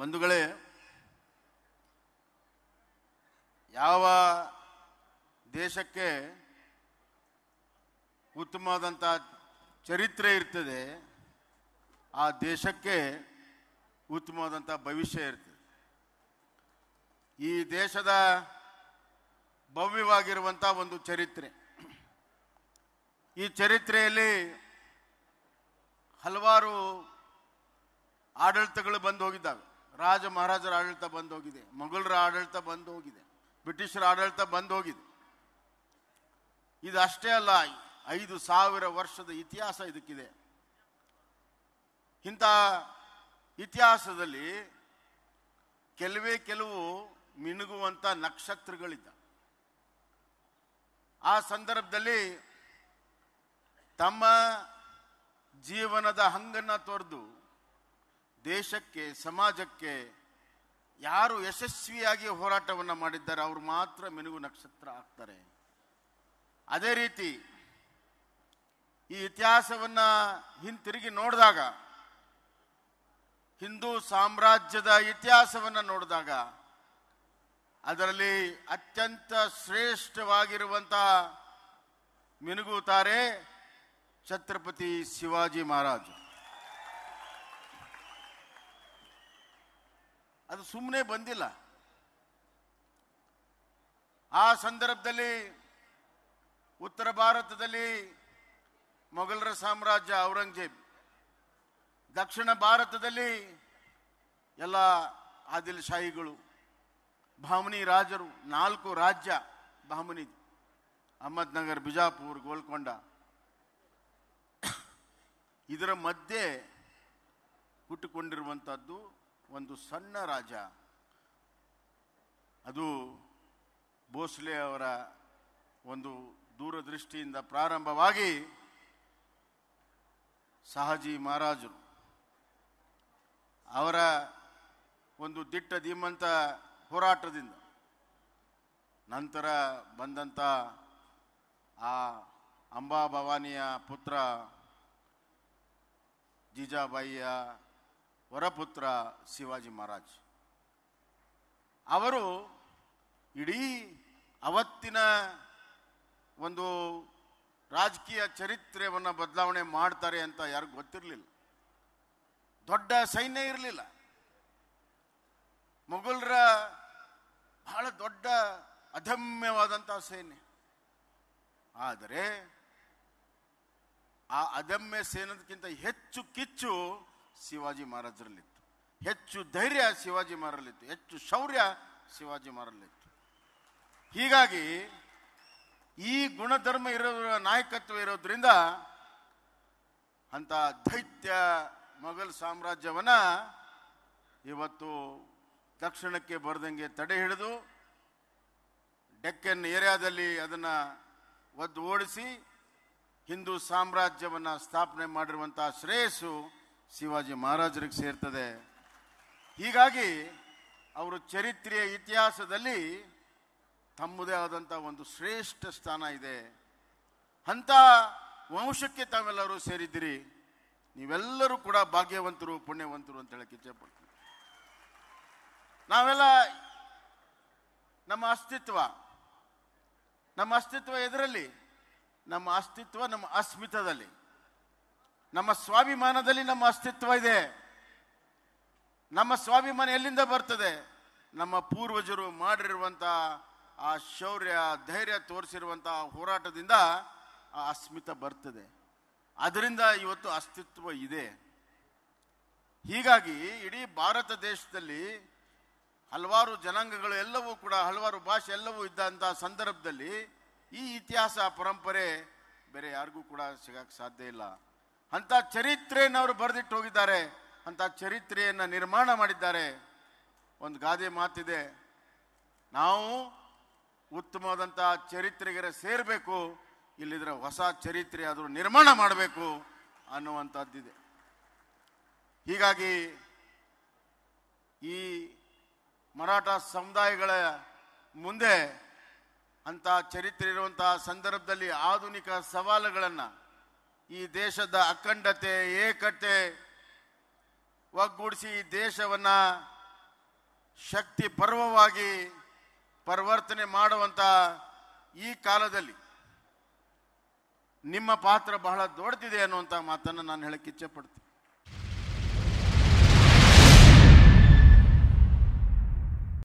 ಬಂಧುಗಳೇ ಯಾವ ದೇಶಕ್ಕೆ ಉತ್ತಮವಾದಂಥ ಚರಿತ್ರೆ ಇರ್ತದೆ ಆ ದೇಶಕ್ಕೆ ಉತ್ತಮವಾದಂಥ ಭವಿಷ್ಯ ಇರ್ತದೆ ಈ ದೇಶದ ಭವ್ಯವಾಗಿರುವಂಥ ಒಂದು ಚರಿತ್ರೆ ಈ ಚರಿತ್ರೆಯಲ್ಲಿ ಹಲವಾರು ಆಡಳಿತಗಳು ಬಂದು ಹೋಗಿದ್ದಾವೆ ರಾಜ ಮಹಾರಾಜರ ಆಡಳಿತ ಬಂದು ಹೋಗಿದೆ ಮೊಘಲರ ಆಡಳಿತ ಬಂದು ಹೋಗಿದೆ ಬ್ರಿಟಿಷರ ಆಡಳಿತ ಬಂದು ಹೋಗಿದೆ ಇದು ಅಷ್ಟೇ ಅಲ್ಲ ಐದು ಸಾವಿರ ವರ್ಷದ ಇತಿಹಾಸ ಇದಕ್ಕಿದೆ ಇಂತಹ ಇತಿಹಾಸದಲ್ಲಿ ಕೆಲವೇ ಕೆಲವು ಮಿನುಗುವಂಥ ನಕ್ಷತ್ರಗಳಿದ್ದ ಆ ಸಂದರ್ಭದಲ್ಲಿ ತಮ್ಮ ಜೀವನದ ಹಂಗನ್ನು ತೊರೆದು ದೇಶಕ್ಕೆ ಸಮಾಜಕ್ಕೆ ಯಾರು ಯಶಸ್ವಿಯಾಗಿ ಹೋರಾಟವನ್ನು ಮಾಡಿದ್ದಾರೆ ಅವರು ಮಾತ್ರ ಮೆನುಗು ನಕ್ಷತ್ರ ಆಗ್ತಾರೆ ಅದೇ ರೀತಿ ಈ ಇತಿಹಾಸವನ್ನು ಹಿಂತಿರುಗಿ ನೋಡಿದಾಗ ಹಿಂದೂ ಸಾಮ್ರಾಜ್ಯದ ಇತಿಹಾಸವನ್ನು ನೋಡಿದಾಗ ಅದರಲ್ಲಿ ಅತ್ಯಂತ ಶ್ರೇಷ್ಠವಾಗಿರುವಂತಹ ಮಿನುಗುತ್ತಾರೆ ಛತ್ರಪತಿ ಶಿವಾಜಿ ಮಹಾರಾಜ ಅದು ಸುಮ್ಮನೆ ಬಂದಿಲ್ಲ ಆ ಸಂದರ್ಭದಲ್ಲಿ ಉತ್ತರ ಭಾರತದಲ್ಲಿ ಮೊಘಲರ ಸಾಮ್ರಾಜ್ಯ ಔರಂಗಜೇಬ್ ದಕ್ಷಿಣ ಭಾರತದಲ್ಲಿ ಎಲ್ಲ ಆದಿಲ್ ಶಾಹಿಗಳು ಭಾಮನಿ ರಾಜರು ನಾಲ್ಕು ರಾಜ್ಯ ಭಾಮನಿ ಅಹಮದ್ನಗರ್ ಬಿಜಾಪುರ್ ಗೋಲ್ಕೊಂಡ ಇದರ ಮಧ್ಯೆ ಹುಟ್ಟಿಕೊಂಡಿರುವಂಥದ್ದು ಒಂದು ಸಣ್ಣ ರಾಜ ಅದು ಭೋಸ್ಲೆ ಅವರ ಒಂದು ದೂರದೃಷ್ಟಿಯಿಂದ ಪ್ರಾರಂಭವಾಗಿ ಸಹಜಿ ಮಹಾರಾಜರು ಅವರ ಒಂದು ದಿಟ್ಟ ಧೀಮಂತ ಹೋರಾಟದಿಂದ ನಂತರ ಬಂದಂಥ ಆ ಅಂಬಾ ಭವಾನಿಯ ಪುತ್ರ ಜೀಜಾಬಾಯಿಯ ವರಪುತ್ರ ಶಿವಾಜಿ ಮಹಾರಾಜ್ ಅವರು ಇಡೀ ಅವತ್ತಿನ ಒಂದು ರಾಜಕೀಯ ಚರಿತ್ರೆಯನ್ನು ಬದಲಾವಣೆ ಮಾಡ್ತಾರೆ ಅಂತ ಯಾರಿಗೂ ಗೊತ್ತಿರಲಿಲ್ಲ ದೊಡ್ಡ ಸೈನ್ಯ ಇರಲಿಲ್ಲ ಮೊಘಲರ ಬಹಳ ದೊಡ್ಡ ಅದಮ್ಯವಾದಂತಹ ಸೇನೆ ಆದರೆ ಆ ಅದಮ್ಯ ಸೇನದಕ್ಕಿಂತ ಹೆಚ್ಚು ಕಿಚ್ಚು ಶಿವಾಜಿ ಮಹಾರಾಜರಲ್ಲಿತ್ತು ಹೆಚ್ಚು ಧೈರ್ಯ ಶಿವಾಜಿ ಮಹಾರಲ್ಲಿತ್ತು ಹೆಚ್ಚು ಶೌರ್ಯ ಶಿವಾಜಿ ಮಹಾರಲ್ಲಿತ್ತು ಹೀಗಾಗಿ ಈ ಗುಣಧರ್ಮ ಇರೋದ್ರ ನಾಯಕತ್ವ ಇರೋದ್ರಿಂದ ಅಂತ ದೈತ್ಯ ಮೊಘಲ್ ಸಾಮ್ರಾಜ್ಯವನ್ನು ಇವತ್ತು ದಕ್ಷಿಣಕ್ಕೆ ಬರದಂಗೆ ತಡೆ ಹಿಡಿದು ಡೆಕ್ಕನ್ ಏರಿಯಾದಲ್ಲಿ ಅದನ್ನು ಒದ್ದು ಓಡಿಸಿ ಹಿಂದೂ ಸಾಮ್ರಾಜ್ಯವನ್ನು ಸ್ಥಾಪನೆ ಮಾಡಿರುವಂತಹ ಶ್ರೇಯಸ್ಸು ಶಿವಾಜಿ ಮಹಾರಾಜರಿಗೆ ಸೇರ್ತದೆ ಹೀಗಾಗಿ ಅವರು ಚರಿತ್ರೆಯ ಇತಿಹಾಸದಲ್ಲಿ ತಮ್ಮದೇ ಆದಂಥ ಒಂದು ಶ್ರೇಷ್ಠ ಸ್ಥಾನ ಇದೆ ಅಂಥ ವಂಶಕ್ಕೆ ತಾವೆಲ್ಲರೂ ಸೇರಿದ್ದೀರಿ ನೀವೆಲ್ಲರೂ ಕೂಡ ಭಾಗ್ಯವಂತರು ಪುಣ್ಯವಂತರು ಅಂತ ಹೇಳಕ್ಕೆ ಇಚ್ಛೆಪಡ್ತೀವಿ ನಾವೆಲ್ಲ ನಮ್ಮ ಅಸ್ತಿತ್ವ ನಮ್ಮ ಅಸ್ತಿತ್ವ ಎದರಲ್ಲಿ ನಮ್ಮ ಅಸ್ತಿತ್ವ ನಮ್ಮ ಅಸ್ಮಿತದಲ್ಲಿ ನಮ್ಮ ಸ್ವಾಭಿಮಾನದಲ್ಲಿ ನಮ್ಮ ಅಸ್ತಿತ್ವ ಇದೆ ನಮ್ಮ ಸ್ವಾಭಿಮಾನ ಎಲ್ಲಿಂದ ಬರ್ತದೆ ನಮ್ಮ ಪೂರ್ವಜರು ಮಾಡಿರುವಂಥ ಆ ಶೌರ್ಯ ಧೈರ್ಯ ತೋರಿಸಿರುವಂಥ ಹೋರಾಟದಿಂದ ಆ ಅಸ್ಮಿತ ಬರ್ತದೆ ಅದರಿಂದ ಇವತ್ತು ಅಸ್ತಿತ್ವ ಇದೆ ಹೀಗಾಗಿ ಇಡೀ ಭಾರತ ದೇಶದಲ್ಲಿ ಹಲವಾರು ಜನಾಂಗಗಳು ಎಲ್ಲವೂ ಕೂಡ ಹಲವಾರು ಭಾಷೆ ಎಲ್ಲವೂ ಇದ್ದಂಥ ಸಂದರ್ಭದಲ್ಲಿ ಈ ಇತಿಹಾಸ ಪರಂಪರೆ ಬೇರೆ ಯಾರಿಗೂ ಕೂಡ ಸಿಗಕ್ಕೆ ಸಾಧ್ಯ ಇಲ್ಲ ಅಂತ ಚರಿತ್ರೆಯನ್ನು ಅವರು ಬರೆದಿಟ್ಟು ಹೋಗಿದ್ದಾರೆ ಅಂತ ಚರಿತ್ರೆಯನ್ನು ನಿರ್ಮಾಣ ಮಾಡಿದ್ದಾರೆ ಒಂದು ಗಾದೆ ಮಾತಿದೆ ನಾವು ಉತ್ತಮವಾದಂಥ ಚರಿತ್ರೆಗೆ ಸೇರಬೇಕು ಇಲ್ಲಿದ್ರೆ ಹೊಸ ಚರಿತ್ರೆ ಆದರೂ ನಿರ್ಮಾಣ ಮಾಡಬೇಕು ಅನ್ನುವಂಥದ್ದಿದೆ ಹೀಗಾಗಿ ಈ ಮರಾಠ ಸಮುದಾಯಗಳ ಮುಂದೆ ಅಂಥ ಚರಿತ್ರೆ ಇರುವಂತಹ ಸಂದರ್ಭದಲ್ಲಿ ಆಧುನಿಕ ಸವಾಲುಗಳನ್ನು ಈ ದೇಶದ ಅಖಂಡತೆ ಏಕತೆ ಒಗ್ಗೂಡಿಸಿ ಈ ದೇಶವನ್ನು ಶಕ್ತಿ ಪರ್ವವಾಗಿ ಪರಿವರ್ತನೆ ಮಾಡುವಂಥ ಈ ಕಾಲದಲ್ಲಿ ನಿಮ್ಮ ಪಾತ್ರ ಬಹಳ ದೊಡ್ಡದಿದೆ ಅನ್ನುವಂಥ ಮಾತನ್ನು ನಾನು ಹೇಳಕ್ಕೆ ಇಚ್ಛೆ